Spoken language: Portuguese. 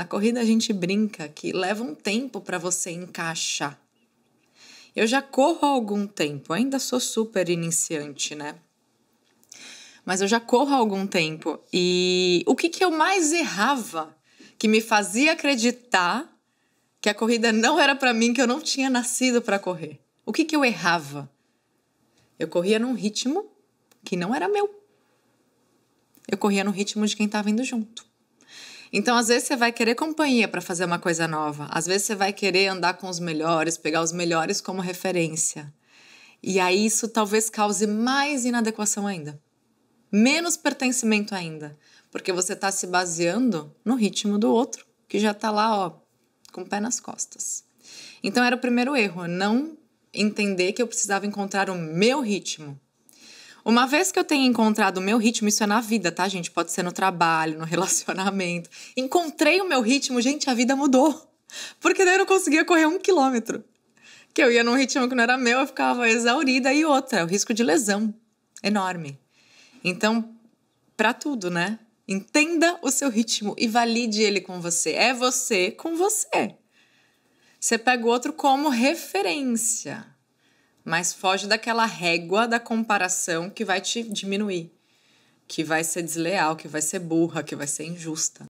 Na corrida a gente brinca que leva um tempo para você encaixar. Eu já corro há algum tempo, ainda sou super iniciante, né? Mas eu já corro há algum tempo e o que, que eu mais errava que me fazia acreditar que a corrida não era para mim, que eu não tinha nascido para correr? O que, que eu errava? Eu corria num ritmo que não era meu. Eu corria no ritmo de quem estava indo junto. Então, às vezes, você vai querer companhia para fazer uma coisa nova. Às vezes, você vai querer andar com os melhores, pegar os melhores como referência. E aí, isso talvez cause mais inadequação ainda. Menos pertencimento ainda. Porque você está se baseando no ritmo do outro, que já está lá, ó, com o pé nas costas. Então, era o primeiro erro, não entender que eu precisava encontrar o meu ritmo uma vez que eu tenha encontrado o meu ritmo, isso é na vida, tá, gente? Pode ser no trabalho, no relacionamento. Encontrei o meu ritmo, gente, a vida mudou. Porque daí eu não conseguia correr um quilômetro. Que eu ia num ritmo que não era meu, eu ficava exaurida e outra, é o risco de lesão enorme. Então, para tudo, né? Entenda o seu ritmo e valide ele com você. É você com você. Você pega o outro como referência mas foge daquela régua da comparação que vai te diminuir, que vai ser desleal, que vai ser burra, que vai ser injusta.